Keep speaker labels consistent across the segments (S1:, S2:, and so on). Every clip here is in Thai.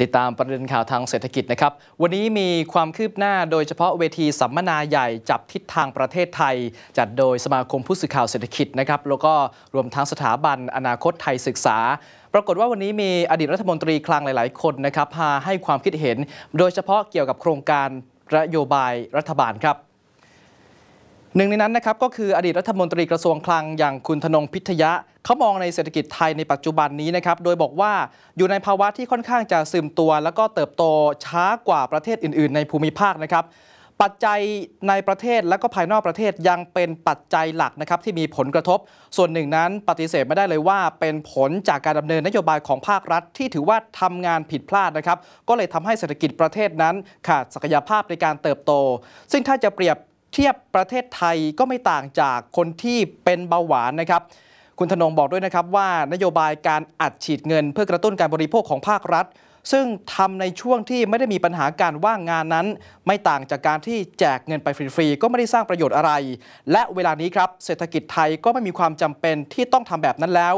S1: ติดตามประเด็นข่าวทางเศรษฐกิจนะครับ วันนี้มีความคืบหน้า โดยเฉพาะเวทีสัมมนาใหญ่จับทิศทางประเทศไทย จัดโดยสมาคมผู้สื่อข่าวเศรษฐกิจนะครับ แล้วก็รวมทั้งสถาบันอนาคตไทยศึกษา ปรากฏว่าวันนี้มีอดีตรัฐมนตรีคลังหลาย ๆ คนนะครับพาให้ความคิดเห็นโดยเฉพาะเกี่ยวกับโครงการนโยบายรัฐบาลครับหนึ่งในนั้นนะครับก็คืออดีตรัฐมนตรีกระทรวงคลัง อย่างคุณธนงพิทยะเขามองในเศรษฐกิจไทยในปัจจุบันนี้นะครับโดยบอกว่าอยู่ในภาวะที่ค่อนข้างจะซึมตัวแล้วก็เติบโตช้ากว่าประเทศอื่นๆ ในภูมิภาคนะครับ ปัจจัยในประเทศและก็ภายนอกประเทศยังเป็นปัจจัยหลักนะครับที่มีผลกระทบ ส่วนหนึ่งนั้นปฏิเสธไม่ได้เลยว่าเป็นผลจากการดำเนินนโยบายของภาครัฐที่ถือว่าทำงานผิดพลาดนะครับก็เลยทำให้เศรษฐกิจประเทศนั้นขาดศักยภาพในการเติบโต ซึ่งถ้าจะเปรียบเทียบประเทศไทยก็ไม่ต่างจากคนที่เป็นเบาหวานนะครับ คุณธนงบอกด้วยนะครับว่านโยบายการอัดฉีดเงิน เพื่อกระตุ้นการบริโภคของภาครัฐ ซึ่งทำในช่วงที่ไม่ได้มีปัญหาการว่างงานนั้น ไม่ต่างจากการที่แจกเงินไปฟรี ๆก็ไม่ได้สร้างประโยชน์อะไร และเวลานี้ครับเศรษฐกิจไทยก็ไม่มีความจำเป็นที่ต้องทำแบบนั้นแล้ว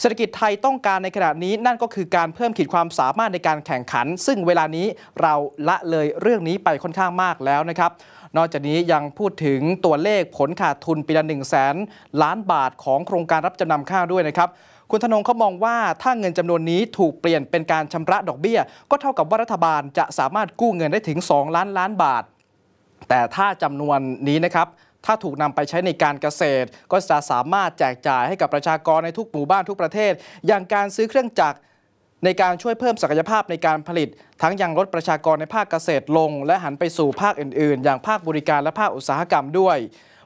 S1: เศรษฐกิจไทยต้องการในขณะนี้นั่นก็คือการเพิ่มขีดความสามารถในการแข่งขัน ซึ่งเวลานี้เราละเลยเรื่องนี้ไปค่อนข้างมากแล้วนะครับนอกจากนี้ยังพูดถึงตัวเลขผลขาดทุนปีละ1 0 0 0งแสนล้านบาทของโครงการรับจำนำข้าวด้วยนะครับคุณธนงเขามองว่าถ้าเงินจำนวนนี้ถูกเปลี่ยนเป็นการชำระดอกเบี้ย ก็เท่ากับว่ารัฐบาลจะสามารถกู้เงินได้ถึง 2 ล้านล้านบาท แต่ถ้าจำนวนนี้นะครับถ้าถูกนำไปใช้ในการเกษตร ก็จะสามารถแจกจ่ายให้กับประชากรในทุกหมู่บ้านทุกประเทศอย่างการซื้อเครื่องจักรในการช่วยเพิ่มศักยภาพในการผลิต ทั้งยังลดประชากรในภาคเกษตรลงและหันไปสู่ภาคอื่นๆ อย่างภาคบริการและภาคอุตสาหกรรมด้วย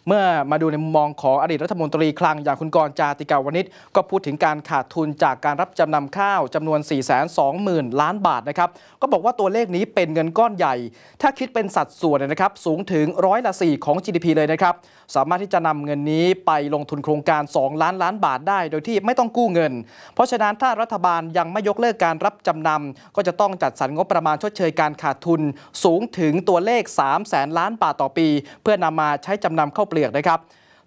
S1: เมื่อมาดูในมุมมองของอดีตรัฐมนตรี คลังอย่างคุณกรจาติกาวนิชก็พูดถึงการขาดทุนจากการรับจำนำข้าวจำนวน 4 2 0 0 0 0 ล้านบาทนะครับก็บอกว่าตัวเลขนี้เป็นเงินก้อนใหญ่ ถ้าคิดเป็นสัดส่วนนะครับสูงถึงร้อยละ4 ของ GDP เลยนะครับสามารถที่จะนำเงินนี้ไปลงทุนโครงการ 2 ล้านล้านบาทได้โดยที่ไม่ต้องกู้เงิน เพราะฉะนั้นถ้ารัฐบาลยังไม่ยกเลิกการรับจำนำก็จะต้องจัดสรรงบประมาณชดเชย การขาดทุนสูงถึงตัวเลข 3 0 0 0 0นล้านบาทต่อปี เพื่อนำมาใช้จำนำเข้าเลือกนะครับ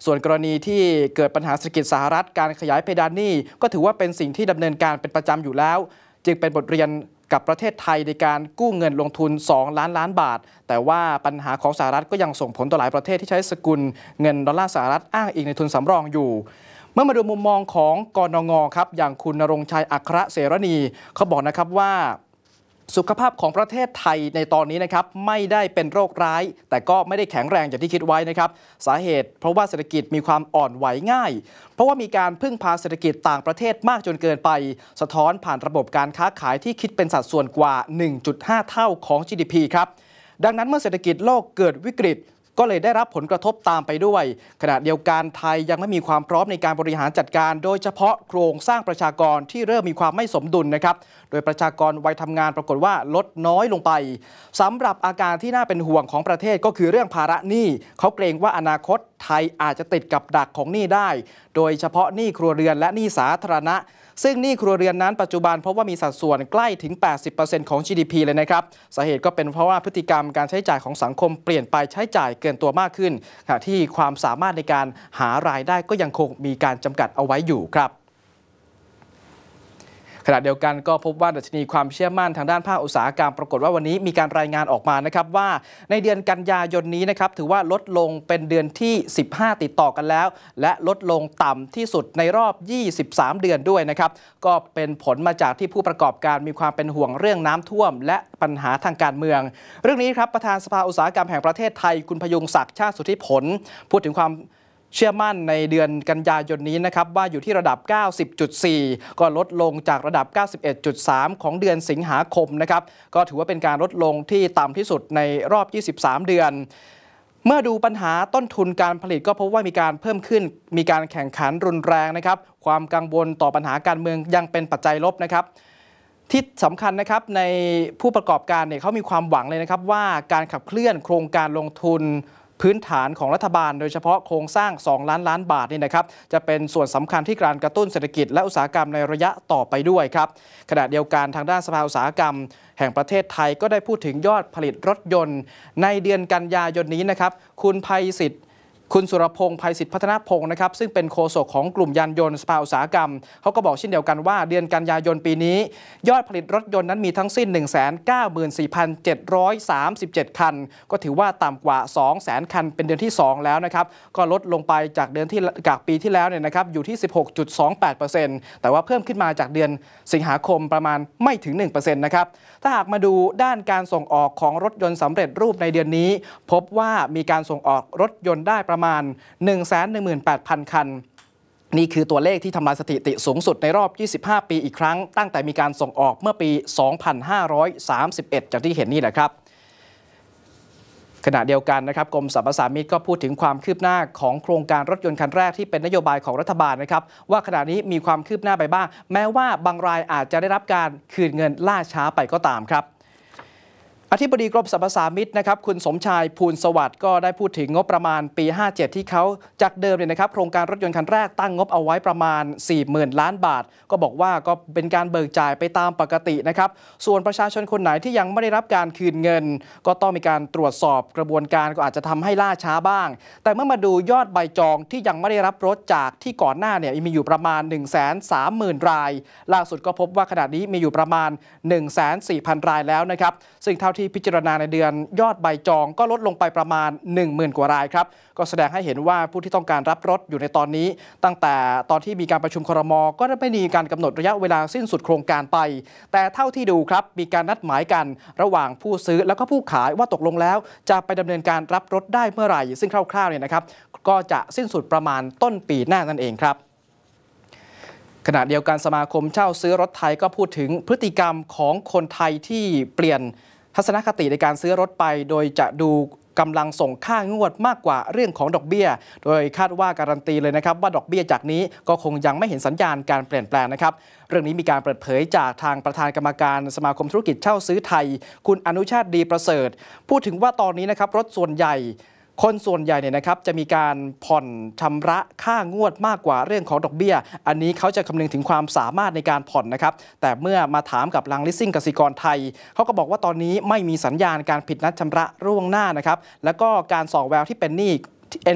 S1: ส่วนกรณีที่เกิดปัญหาเศรษฐกิจสหรัฐ การขยายเพดานหนี้ ก็ถือว่าเป็นสิ่งที่ดำเนินการเป็นประจำอยู่แล้ว จึงเป็นบทเรียนกับประเทศไทยในการกู้เงินลงทุน 2 ล้านล้านบาท แต่ว่าปัญหาของสหรัฐก็ยังส่งผลต่อหลายประเทศที่ใช้สกุล เงินดอลลาร์สหรัฐอ้างอิงในทุนสำรองอยู่ เมื่อมาดูมุมมองของกรนงครับอย่างคุณนรงชัยอัครเสรณีเขาบอกนะครับว่าสุขภาพของประเทศไทยในตอนนี้นะครับ ไม่ได้เป็นโรคร้าย แต่ก็ไม่ได้แข็งแรงอย่างที่คิดไว้นะครับสาเหตุ เพราะว่าเศรษฐกิจมีความอ่อนไหวง่าย เพราะว่ามีการพึ่งพาเศรษฐกิจต่างประเทศมากจนเกินไป สะท้อนผ่านระบบการค้าขายที่คิดเป็นสัดส่วนกว่า 1.5 เท่าของ GDP ครับดังนั้นเมื่อเศรษฐกิจโลกเกิดวิกฤตก็เลยได้รับผลกระทบตามไปด้วยขณะเดียวกันไทยยังไม่มีความพร้อมในการบริหารจัดการ โดยเฉพาะโครงสร้างประชากรที่เริ่มมีความไม่สมดุลนะครับ โดยประชากรวัยทำงานปรากฏว่าลดน้อยลงไปสำหรับอาการที่น่าเป็นห่วงของประเทศก็คือเรื่องภาระหนี้เขาเกรงว่าอนาคตไทยอาจจะติดกับดักของหนี้ได้ โดยเฉพาะหนี้ครัวเรือนและหนี้สาธารณะซึ่งหนี้ครัวเรือนนั้นปัจจุบันพบว่ามีสัดส่วนใกล้ถึง 80%ของ GDP เลยนะครับสาเหตุก็เป็นเพราะว่าพฤติกรรมการใช้จ่ายของสังคมเปลี่ยนไปใช้จ่ายเกินตัวมากขึ้นขณะที่ความสามารถในการหารายได้ก็ยังคงมีการจำกัดเอาไว้อยู่ครับขณะเดียวกันก็พบว่าดัชนีความเชื่อมั่นทางด้านภาคอุตสาหกรรมปรากฏว่าวันนี้มีการรายงานออกมานะครับ ว่าในเดือนกันยายนนี้นะครับถือว่าลดลงเป็นเดือนที่ 15 ติดต่อกันแล้ว และลดลงต่ำที่สุดในรอบ 23 เดือนด้วยนะครับ ก็เป็นผลมาจากที่ผู้ประกอบการมีความเป็นห่วงเรื่องน้ำท่วม และปัญหาทางการเมือง เรื่องนี้ครับประธานสภาอุตสาหกรรมแห่งประเทศไทยคุณพยุงศักดิ์ชาติสุทธิผล พูดถึงความเชื่อมั่นในเดือนกันยายนนี้นะครับว่าอยู่ที่ระดับ 90.4 ก็ลดลงจากระดับ 91.3 ของเดือนสิงหาคมนะครับ ก็ถือว่าเป็นการลดลงที่ต่ำที่สุดในรอบ 23 เดือน เมื่อดูปัญหาต้นทุนการผลิตก็พบว่ามีการเพิ่มขึ้นมีการแข่งขันรุนแรงนะครับ ความกังวลต่อปัญหาการเมืองยังเป็นปัจจัยลบนะครับที่สำคัญนะครับในผู้ประกอบการเนี่ยเขามีความหวังเลยนะครับว่าการขับเคลื่อนโครงการลงทุนพื้นฐานของรัฐบาลโดยเฉพาะโครงสร้าง 2 ล้านล้านบาทนี่นะครับ จะเป็นส่วนสำคัญที่การกระตุ้นเศรษฐกิจและอุตสาหกรรมในระยะต่อไปด้วยครับขณะเดียวกันทางด้านสภาอุตสาหกรรมแห่งประเทศไทยก็ได้พูดถึงยอดผลิตรถยนต์ ในเดือนกันยายนนี้นะครับ คุณภัยสิทธิ์คุณสุรพงศ์ภัยสิทธิพัฒนพงศ์นะครับซึ่งเป็นโฆษกของกลุ่มยานยนต์สภาอุตสาหกรรม เขาก็บอกเช่นเดียวกันว่าเดือนกันยายนปีนี้ ยอดผลิตรถยนต์นั้นมีทั้งสิ้น 194,737 คัน ก็ถือว่าต่ำกว่า 200,000 คันเป็นเดือนที่ 2 แล้วนะครับก็ลดลงไปจากเดือนที่จากปีที่แล้วเนี่ยนะครับอยู่ที่ 16.28%แต่ว่าเพิ่มขึ้นมาจากเดือนสิงหาคมประมาณไม่ถึง1%นะครับถ้าหากมาดูด้านการส่งออกของรถยนต์สำเร็จรูปในเดือนนี้ พบว่ามีการส่งออกรถยนต์ได้ประมาณ118,000 คัน นี่คือตัวเลขที่ทำลายสถิติสูงสุดในรอบ 25 ปีอีกครั้ง ตั้งแต่มีการส่งออกเมื่อปี 2531 จากที่เห็นนี่แหละครับ ขณะเดียวกันนะครับ กรมสรรพสามิตก็พูดถึงความคืบหน้าของโครงการรถยนต์คันแรกที่เป็นนโยบายของรัฐบาลนะครับ ว่าขณะนี้มีความคืบหน้าไปบ้าง แม้ว่าบางรายอาจจะได้รับการคืนเงินล่าช้าไปก็ตามครับอธิบดีกรมสรรพสามิตนะครับคุณสมชายภูลสวัสดิ์ก็ได้พูดถึงงบประมาณปี 57 ที่เขาจากเดิมเนี่ยนะครับโครงการรถยนต์คันแรกตั้งงบเอาไว้ประมาณ 40,000 ล้านบาท ก็บอกว่าก็เป็นการเบิกจ่ายไปตามปกตินะครับ ส่วนประชาชนคนไหนที่ยังไม่ได้รับการคืนเงิน ก็ต้องมีการตรวจสอบกระบวนการก็อาจจะทำให้ล่าช้าบ้าง แต่เมื่อมาดูยอดใบจองที่ยังไม่ได้รับรถจากที่ก่อนหน้าเนี่ยมีอยู่ประมาณ1 3 0 0 0 0 ราย ล่าสุดก็พบว่าขณะนี้มีอยู่ประมาณ1 4 0 0 0 รายแล้วนะครับซึ่งเท่าที่พิจารณาในเดือน ยอดใบจองก็ลดลงไปประมาณ 10,000กว่ารายครับก็แสดงให้เห็นว่าผู้ที่ต้องการรับรถอยู่ในตอนนี้ ตั้งแต่ตอนที่มีการประชุมครมก็ไไม่มีการกำหนดระยะเวลาสิ้นสุดโครงการไป แต่เท่าที่ดูครับมีการนัดหมายกันระหว่างผู้ซื้อแล้วก็ผู้ขายว่าตกลงแล้วจะไปดำเนินการรับรถได้เมื่อไหร่ซึ่งคร่าวๆเนี่ยนะครับ ก็จะสิ้นสุดประมาณต้นปีหน้านั่นเองครับ ขณะเดียวกันสมาคมเช่าซื้อรถไทยก็พูดถึงพฤติกรรมของคนไทยที่เปลี่ยนทัศนคติในการซื้อรถไป โดยจะดูกำลังส่งค่างวดมากกว่าเรื่องของดอกเบี้ย โดยคาดว่าการันตีเลยนะครับว่าดอกเบี้ยจากนี้ก็คงยังไม่เห็นสัญญาณการเปลี่ยนแปลงนะครับ เรื่องนี้มีการเปิดเผยจากทางประธานกรรมการสมาคมธุรกิจเช่าซื้อไทย คุณอนุชาติดีประเสริฐ พูดถึงว่าตอนนี้นะครับ รถส่วนใหญ่คนส่วนใหญ่เนี่ยนะครับจะมีการผ่อนชำระค่างวดมากกว่าเรื่องของดอกเบี้ย อันนี้เขาจะคำนึงถึงความสามารถในการผ่อนนะครับแต่เมื่อมาถามกับลังลิซซิ่งกสิกรไทย เขาก็บอกว่าตอนนี้ไม่มีสัญญาณการผิดนัดชำระร่วงหน้านะครับแล้วก็การส่บแววที่เป็นหนี้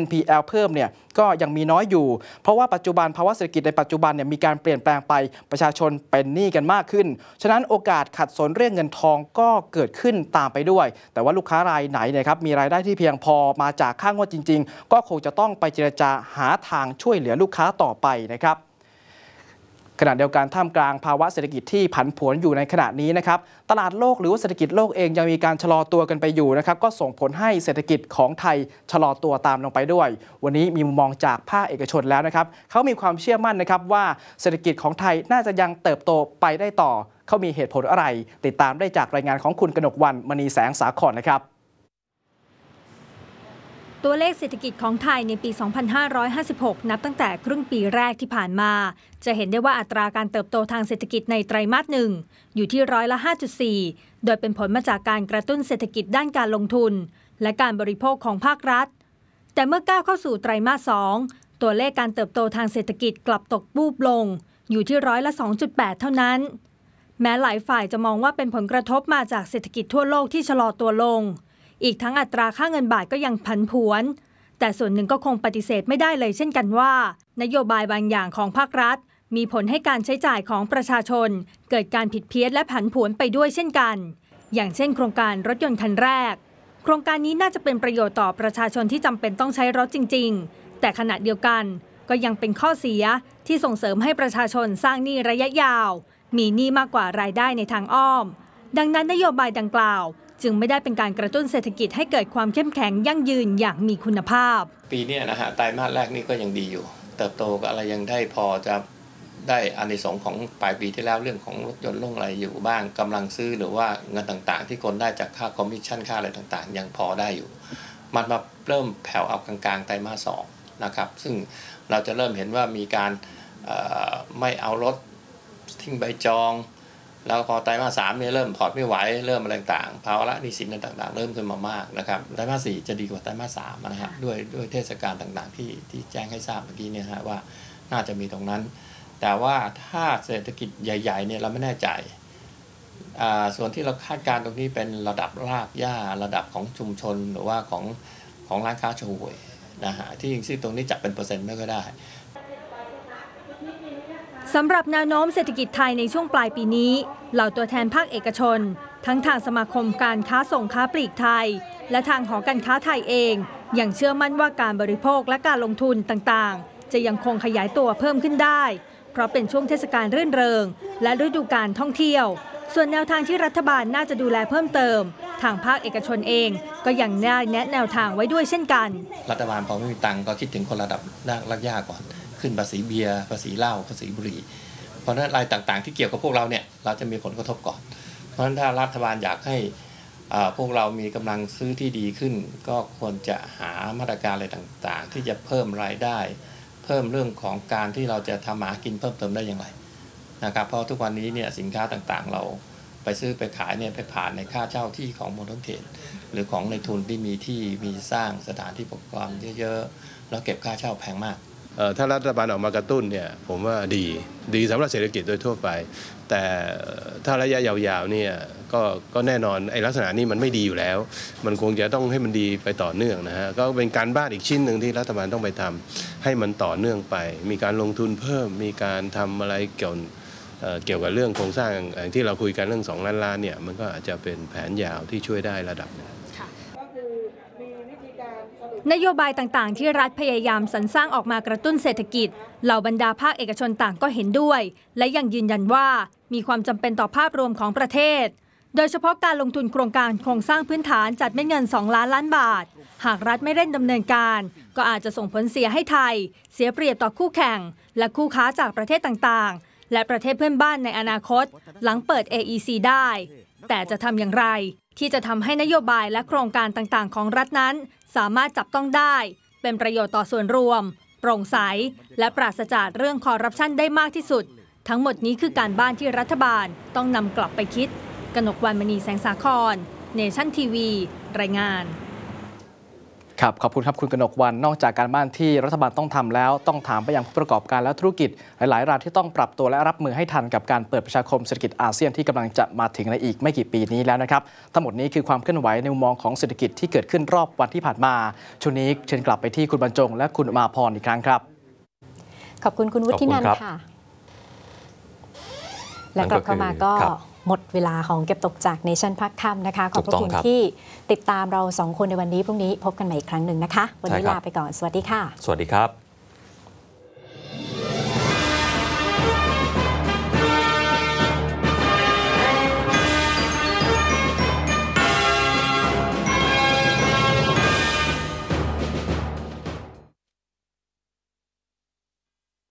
S1: NPL เพิ่มเนี่ยก็ยังมีน้อยอยู่ เพราะว่าปัจจุบันภาวะเศรษฐกิจในปัจจุบันเนี่ยมีการเปลี่ยนแปลงไปประชาชนเป็นหนี้กันมากขึ้น ฉะนั้นโอกาสขัดสนเรื่องเงินทองก็เกิดขึ้นตามไปด้วย แต่ว่าลูกค้ารายไหนเนี่ยครับมีรายได้ที่เพียงพอมาจากค่างวดจริงๆ ก็คงจะต้องไปเจรจาหาทางช่วยเหลือลูกค้าต่อไปนะครับขณะเดียวกันท่ามกลางภาวะเศรษฐกิจที่ผันผวนอยู่ในขณะนี้นะครับ ตลาดโลกหรือว่าเศรษฐกิจโลกเองยังมีการชะลอตัวกันไปอยู่นะครับ ก็ส่งผลให้เศรษฐกิจของไทยชะลอตัวตามลงไปด้วย วันนี้มีมุมมองจากภาคเอกชนแล้วนะครับเขามีความเชื่อมั่นนะครับว่าเศรษฐกิจของไทยน่าจะยังเติบโตไปได้ต่อ เขามีเหตุผลอะไร ติดตามได้จากรายงานของคุณกนกวันมณีแสงสาครนะครับ
S2: ตัวเลขเศรษฐกิจของไทยในปี 2556 นับตั้งแต่ครึ่งปีแรกที่ผ่านมา จะเห็นได้ว่าอัตราการเติบโตทางเศรษฐกิจในไตรมาสหนึ่ง อยู่ที่ร้อยละ 5.4 โดยเป็นผลมาจากการกระตุ้นเศรษฐกิจด้านการลงทุน และการบริโภคของภาครัฐ แต่เมื่อก้าวเข้าสู่ไตรมาสสองตัวเลขการเติบโตทางเศรษฐกิจกลับตกบูบลงอยู่ที่ร้อยละ2.8เท่านั้น แม้หลายฝ่ายจะมองว่าเป็นผลกระทบมาจากเศรษฐกิจทั่วโลกที่ชะลอตัวลงอีกทั้งอัตราค่าเงินบาทก็ยังผันผวน แต่ส่วนหนึ่งก็คงปฏิเสธไม่ได้เลยเช่นกันว่า นโยบายบางอย่างของภาครัฐ มีผลให้การใช้จ่ายของประชาชน เกิดการผิดเพี้ยนและผันผวนไปด้วยเช่นกัน อย่างเช่นโครงการรถยนต์คันแรก โครงการนี้น่าจะเป็นประโยชน์ต่อ ประชาชนที่จำเป็นต้องใช้รถจริงๆ แต่ขณะเดียวกันก็ยังเป็นข้อเสียที่ส่งเสริมให้ประชาชนสร้างหนี้ระยะยาว มีหนี้มากกว่ารายได้ในทางอ้อม ดังนั้น นโยบายดังกล่าวจึงไม่ได้เป็นการกระตุ้นเศรษฐกิจให้เกิดความเข้มแข็งยั่งยืนอย่างมีคุณภาพ
S3: ปีนี้นะฮะไตรมาสแรกนี่ก็ยังดีอยู่ เติบโตก็อะไรยังได้พอจะได้อานิสงส์ของ ปลายปีที่แล้วเรื่องของรถยนต์ล่งอะไรอยู่บ้างกำลังซื้อหรือว่าเงินต่างๆ ที่คนได้จากค่าคอมมิชชั่นค่าอะไรต่างๆ ยังพอได้อยู่ มันมาเริ่มแผ่วเอากลางๆ ไตรมาสสองนะครับซึ่งเราจะเริ่มเห็นว่ามีการไม่เอารถทิ้งใบจองแล้วพอไตรมาสสามเนี่ยเริ่มพอร์ตไม่ไหวเริ่มอะไรต่างภาวะนี้สินต่างๆ เริ่มขึ้นมามากนะครับไตรมาสสี่จะดีกว่าไตรมาสสามนะครับด้วยด้วยเทศกาลต่างๆ ที่ที่แจ้งให้ทราบเมื่อกี้เนี่ยฮะว่าน่าจะมีตรงนั้น แต่ว่าถ้าเศรษฐกิจใหญ่ๆเนี่ยเราไม่แน่ใจส่วนที่เราคาดการตรงนี้เป็นระดับรากหญ้าระดับของชุมชนหรือว่าของของร้านค้าช่วยนะฮะที่จริงๆตรงนี้จับเป็นเปอร์เซ็นต์ไม่ก็ได้
S2: สำหรับแนวโน้มเศรษฐกิจไทยในช่วงปลายปีนี้ เหล่าตัวแทนภาคเอกชน ทั้งทางสมาคมการค้าส่งค้าปลีกไทย และทางหอการค้าไทยเองยังเชื่อมั่นว่าการบริโภคและการลงทุนต่างๆ จะยังคงขยายตัวเพิ่มขึ้นได้ เพราะเป็นช่วงเทศกาลรื่นเริงและฤดูการท่องเที่ยว ส่วนแนวทางที่รัฐบาลน่าจะดูแลเพิ่มเติม ทางภาคเอกชนเอง ก็ยังได้แนะแนวทางไว้ด้วยเช่นกัน
S3: รัฐบาลพอไม่มีตังก็คิดถึงคนระดับรากยากก่อนขึ้นภาษีเบียร์ภาษีเหล้าภาษีบุหรี่เพราะนั้นรายต่างๆที่เกี่ยวกับพวกเราเนี่ยเราจะมีผลกระทบก่อน เพราะฉะนั้นถ้ารัฐบาลอยากให้พวกเรา มีกำลังซื้อที่ดีขึ้น ก็ควรจะหามาตรการอะไรต่างๆ ที่จะเพิ่มรายได้ เพิ่มเรื่องของการที่เราจะทำหมากินเพิ่มเติมได้อย่างไรนะครับเพราะทุกวันนี้เนี่ยสินค้าต่างๆ เราไปซื้อไปขายเนี่ยไปผ่านในค่าเช่าที่ของมนฑลเทนหรือของในทุนที่มีที่มีสร้างสถานที่ปกครองเยอะๆแล้วเก็บค่าเช่าแพงมากถ้ารัฐบาลออกมากระตุ้นเนี่ยผมว่าดีดีสำหรับเศรษฐกิจโดยทั่วไป แต่ถ้าระยะยาวๆเนี่ยก็ก็แน่นอนไอ้ลักษณะนี้มันไม่ดีอยู่แล้ว มันคงจะต้องให้มันดีไปต่อเนื่องนะฮะก็เป็นการบ้านอีกชิ้นหนึ่งที่รัฐบาลต้องไปทำ ให้มันต่อเนื่องไป มีการลงทุนเพิ่ม มีการทำอะไรเกี่ยวเกี่ยวกับเรื่องโครงสร้างที่เราคุยกันเรื่อง2ล้านล้านเนี่ยมันก็อาจจะเป็นแผนยาวที่ช่วยได้ระดับนึง
S2: นโยบายต่างๆที่รัฐพยายามสรรสร้างออกมากระตุ้นเศรษฐกิจ เหล่าบรรดาภาคเอกชนต่างก็เห็นด้วย และยังยืนยันว่ามีความจำเป็นต่อภาพรวมของประเทศ โดยเฉพาะการลงทุนโครงการโครงสร้างพื้นฐานจัดเม็ดเงิน 2 ล้านล้านบาท หากรัฐไม่เร่งดำเนินการก็อาจจะส่งผลเสียให้ไทย เสียเปรียบต่อคู่แข่ง และคู่ค้าจากประเทศต่างๆ และประเทศเพื่อนบ้านในอนาคต หลังเปิด AEC ได้ แต่จะทำอย่างไร ที่จะทำให้นโยบายและโครงการต่างๆ ของรัฐนั้นสามารถจับต้องได้เป็นประโยชน์ต่อส่วนรวม โปร่งใส และปราศจากเรื่องคอร์รัปชันได้มากที่สุด ทั้งหมดนี้คือการบ้านที่รัฐบาลต้องนำกลับไปคิด กนกวันมณีแสงสาคร เนชั่นทีวี รายงาน
S3: ครั
S1: บขอบคุณครับ คุณกนกวันนอกจากการบ้านที่รัฐบาลต้องทำแล้ว ต้องถามไปยังผู้ประกอบการและธุรกิจ หลายๆ รายที่ต้องปรับตัวและรับมือให้ทันกับการเปิดประชาคมเศรษฐกิจอาเซียนที่กำลังจะมาถึงในอีกไม่กี่ปีนี้แล้วนะครับ ทั้งหมดนี้คือความเคลื่อนไหวในมุมมองของเศรษฐกิจที่เกิดขึ้นรอบวันที่ผ่านมาช่วงนี้เชิญกลับไปที่คุณบรรจง และคุณมาพรอีกครั้งครับขอบคุณคุณวุฒินันค่ะ
S2: และกลับเข้ามาก็
S1: หมดเวลาของเก็บตกจากเนชั่นพักค่ำนะคะ ขอบพระคุณที่ติดตามเราสองคนในวันนี้พรุ่งนี้พบกันใหม่อีกครั้งหนึ่งนะคะ วันนี้ลาไปก่อนสวัสดีค่ะ
S3: สวัสดีครับ